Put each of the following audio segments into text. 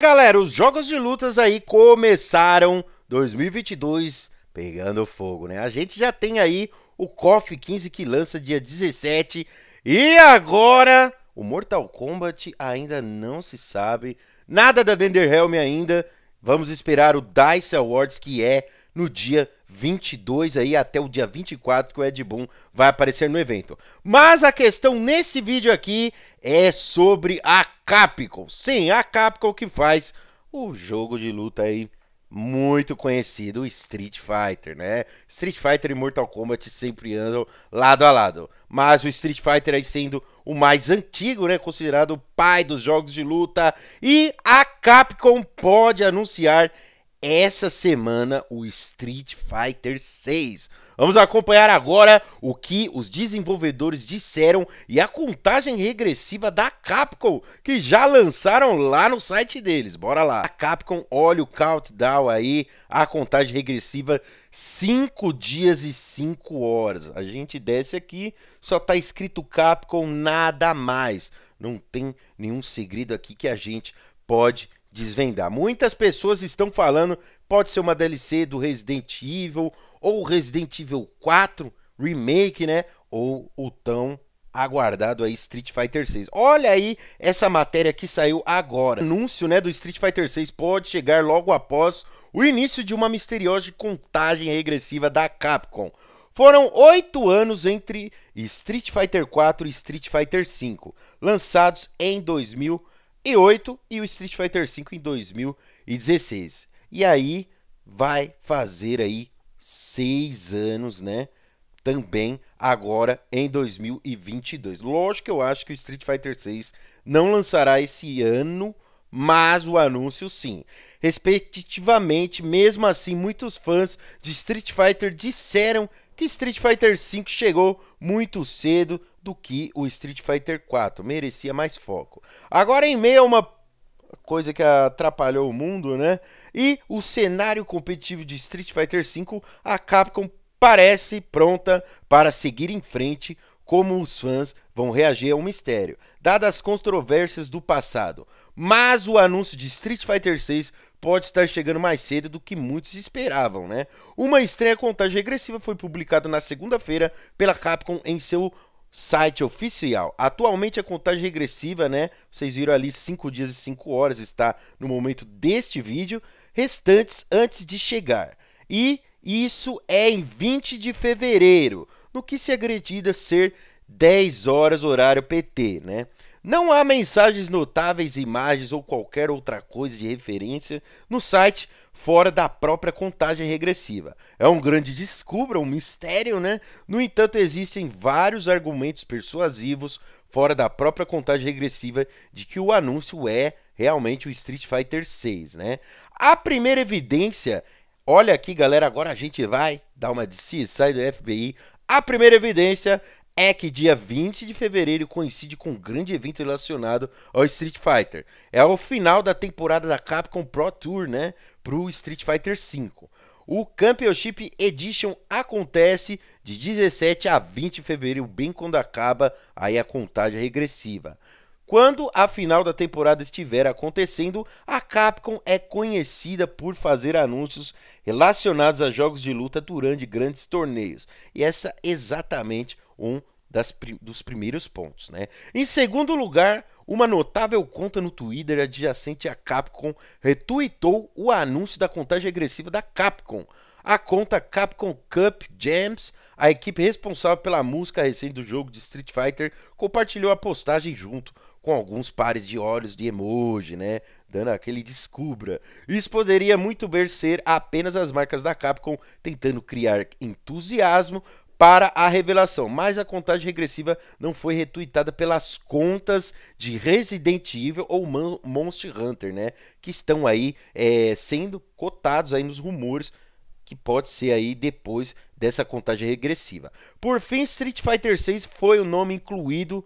Galera, os jogos de lutas aí começaram 2022 pegando fogo, né? A gente já tem aí o KOF 15 que lança dia 17 e agora o Mortal Kombat ainda não se sabe, nada da Denderhelm ainda. Vamos esperar o DICE Awards que é no dia 22 aí até o dia 24 que o Ed Boon vai aparecer no evento. Mas a questão nesse vídeo aqui é sobre a Capcom. Sim, a Capcom que faz o jogo de luta aí muito conhecido, Street Fighter, né? Street Fighter e Mortal Kombat sempre andam lado a lado. Mas o Street Fighter aí sendo o mais antigo, né? Considerado o pai dos jogos de luta. E a Capcom pode anunciar essa semana o Street Fighter 6. Vamos acompanhar agora o que os desenvolvedores disseram e a contagem regressiva da Capcom, que já lançaram lá no site deles. Bora lá. A Capcom olha o countdown aí, a contagem regressiva 5 dias e 5 horas. A gente desce aqui, só tá escrito Capcom, nada mais. Não tem nenhum segredo aqui que a gente pode desvendar. Muitas pessoas estão falando, pode ser uma DLC do Resident Evil ou Resident Evil 4 remake, né? Ou o tão aguardado aí Street Fighter 6. Olha aí essa matéria que saiu agora. O anúncio, né, do Street Fighter 6 pode chegar logo após o início de uma misteriosa contagem regressiva da Capcom. Foram oito anos entre Street Fighter 4 e Street Fighter 5, lançados em 2000 2008 e o Street Fighter V em 2016. E aí vai fazer aí seis anos, né? Também agora em 2022. Lógico que eu acho que o Street Fighter 6 não lançará esse ano, mas o anúncio sim. Respectivamente, mesmo assim, muitos fãs de Street Fighter disseram que Street Fighter V chegou muito cedo, do que o Street Fighter 4, merecia mais foco. Agora em meio a uma coisa que atrapalhou o mundo, né? E o cenário competitivo de Street Fighter 5 a Capcom parece pronta para seguir em frente como os fãs vão reagir ao mistério, dadas as controvérsias do passado. Mas o anúncio de Street Fighter 6 pode estar chegando mais cedo do que muitos esperavam, né? Uma estranha contagem regressiva foi publicada na segunda-feira pela Capcom em seu site oficial. Atualmente a contagem é regressiva, né? Vocês viram ali 5 dias e 5 horas, está no momento deste vídeo, restantes antes de chegar. E isso é em 20 de fevereiro, no que se agredida ser 10 horas horário PT, né? Não há mensagens notáveis, imagens ou qualquer outra coisa de referência no site, fora da própria contagem regressiva. É um grande descubra, um mistério, né? No entanto, existem vários argumentos persuasivos fora da própria contagem regressiva de que o anúncio é realmente o Street Fighter 6, né? A primeira evidência, olha aqui, galera, agora a gente vai dar uma de si, sai do FBI. A primeira evidência é que dia 20 de fevereiro coincide com um grande evento relacionado ao Street Fighter. É o final da temporada da Capcom Pro Tour, né, pro Street Fighter V. O Championship Edition acontece de 17 a 20 de fevereiro, bem quando acaba aí a contagem regressiva. Quando a final da temporada estiver acontecendo, a Capcom é conhecida por fazer anúncios relacionados a jogos de luta durante grandes torneios. E essa exatamente um das, dos primeiros pontos. Né? Em segundo lugar, uma notável conta no Twitter adjacente à Capcom retuitou o anúncio da contagem regressiva da Capcom. A conta Capcom Cup Jams, a equipe responsável pela música recente do jogo de Street Fighter, compartilhou a postagem junto com alguns pares de olhos de emoji, né? Dando aquele descubra. Isso poderia muito bem ser apenas as marcas da Capcom tentando criar entusiasmo para a revelação, mas a contagem regressiva não foi retuitada pelas contas de Resident Evil ou Monster Hunter, né? Que estão aí é, sendo cotados aí nos rumores que pode ser aí depois dessa contagem regressiva. Por fim, Street Fighter 6 foi o nome incluído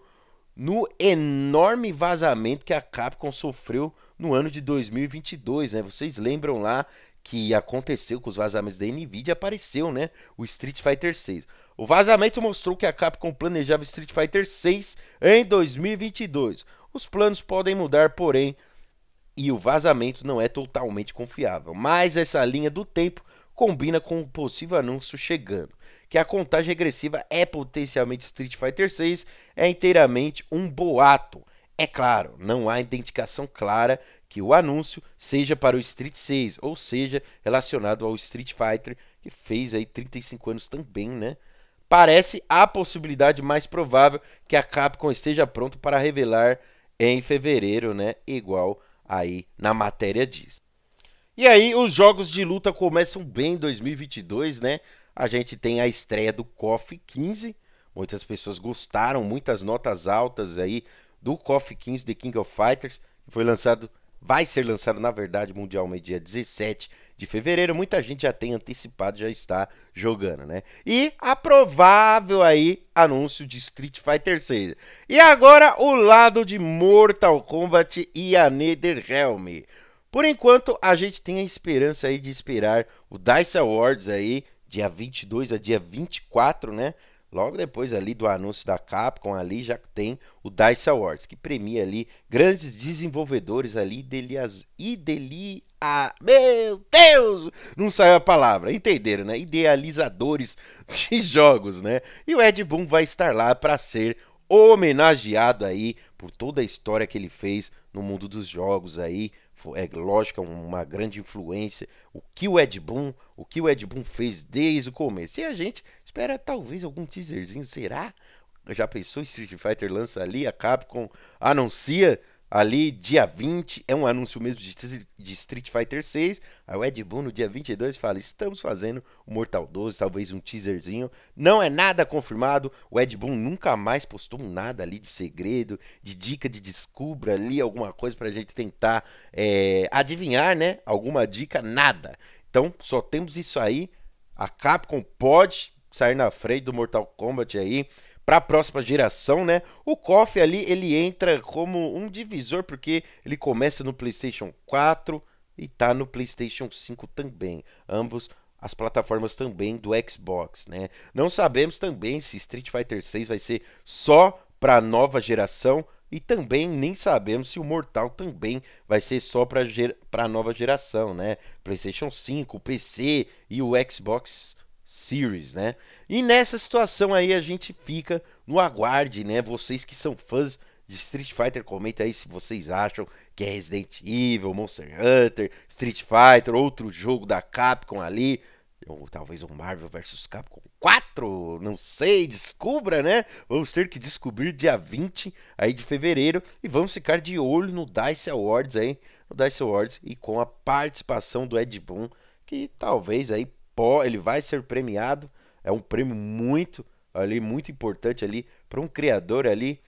no enorme vazamento que a Capcom sofreu no ano de 2022, né? Vocês lembram lá que aconteceu com os vazamentos da Nvidia, apareceu, né, o Street Fighter 6. O vazamento mostrou que a Capcom planejava Street Fighter 6 em 2022. Os planos podem mudar, porém, e o vazamento não é totalmente confiável. Mas essa linha do tempo combina com o um possível anúncio chegando, que a contagem regressiva é potencialmente Street Fighter 6, é inteiramente um boato. É claro, não há identificação clara que o anúncio seja para o Street 6, ou seja, relacionado ao Street Fighter, que fez aí 35 anos também, né? Parece a possibilidade mais provável que a Capcom esteja pronta para revelar em fevereiro, né? Igual aí na matéria diz. E aí, os jogos de luta começam bem em 2022, né? A gente tem a estreia do KOF 15. Muitas pessoas gostaram, muitas notas altas aí do KOF 15 The King of Fighters, que foi lançado vai ser lançado, na verdade, mundialmente dia 17 de fevereiro. Muita gente já tem antecipado, já está jogando, né? E a provável aí anúncio de Street Fighter 6. E agora o lado de Mortal Kombat e a Netherrealm. Por enquanto, a gente tem a esperança aí de esperar o DICE Awards aí, dia 22 a dia 24, né? Logo depois ali do anúncio da Capcom, ali já tem o DICE Awards, que premia ali grandes desenvolvedores ali delias, ideli, a meu Deus! Não saiu a palavra, entenderam, né? Idealizadores de jogos, né? E o Ed Boon vai estar lá para ser homenageado aí por toda a história que ele fez no mundo dos jogos aí, é lógico, é uma grande influência. O que o Ed Boon, o que o Ed Boon fez desde o começo. E a gente Espera talvez algum teaserzinho, será? Já pensou Street Fighter lança ali, a Capcom anuncia ali dia 20, é um anúncio mesmo de, de Street Fighter 6. Aí o Ed Boon no dia 22 fala: "Estamos fazendo o Mortal 12, talvez um teaserzinho". Não é nada confirmado. O Ed Boon nunca mais postou nada ali de segredo, de dica de descubra ali alguma coisa pra gente tentar é, adivinhar, né? Alguma dica, nada. Então, só temos isso aí. A Capcom pode sair na frente do Mortal Kombat aí para a próxima geração, né? O KOF ali ele entra como um divisor porque ele começa no PlayStation 4 e tá no PlayStation 5 também. Ambos as plataformas também do Xbox, né? Não sabemos também se Street Fighter 6 vai ser só para nova geração e também nem sabemos se o Mortal também vai ser só para ger nova geração, né? PlayStation 5, PC e o Xbox Series, né? E nessa situação aí a gente fica no aguarde, né? Vocês que são fãs de Street Fighter, comenta aí se vocês acham que é Resident Evil, Monster Hunter, Street Fighter, outro jogo da Capcom ali, ou talvez um Marvel vs Capcom 4, não sei, descubra, né? Vamos ter que descobrir dia 20 aí de fevereiro e vamos ficar de olho no DICE Awards aí, no DICE Awards e com a participação do Ed Boon, que talvez aí ele vai ser premiado. É um prêmio muito ali muito importante ali para um criador ali,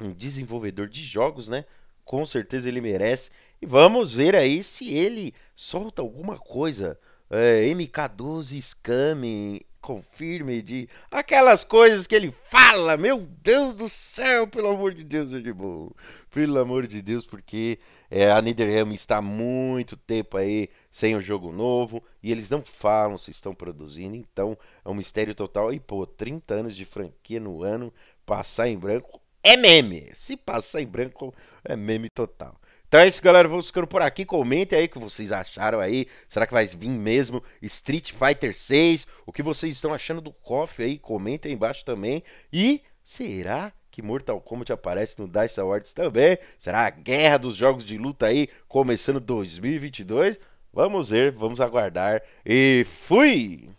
um desenvolvedor de jogos, né? Com certeza ele merece. E vamos ver aí se ele solta alguma coisa. É, MK12 Scamming, confirme, de aquelas coisas que ele fala. Meu Deus do céu, pelo amor de Deus, Edibu. Pelo amor de Deus, porque é, a Netherrealm está há muito tempo aí sem o um jogo novo e eles não falam se estão produzindo, então é um mistério total. E pô, 30 anos de franquia no ano, passar em branco é meme. Se passar em branco, é meme total. Então é isso, galera. Vamos ficando por aqui. Comentem aí o que vocês acharam aí. Será que vai vir mesmo Street Fighter 6? O que vocês estão achando do KOF aí? Comentem aí embaixo também. E será que Mortal Kombat aparece no DICE Awards também? Será a guerra dos jogos de luta aí começando 2022? Vamos ver, vamos aguardar. E fui!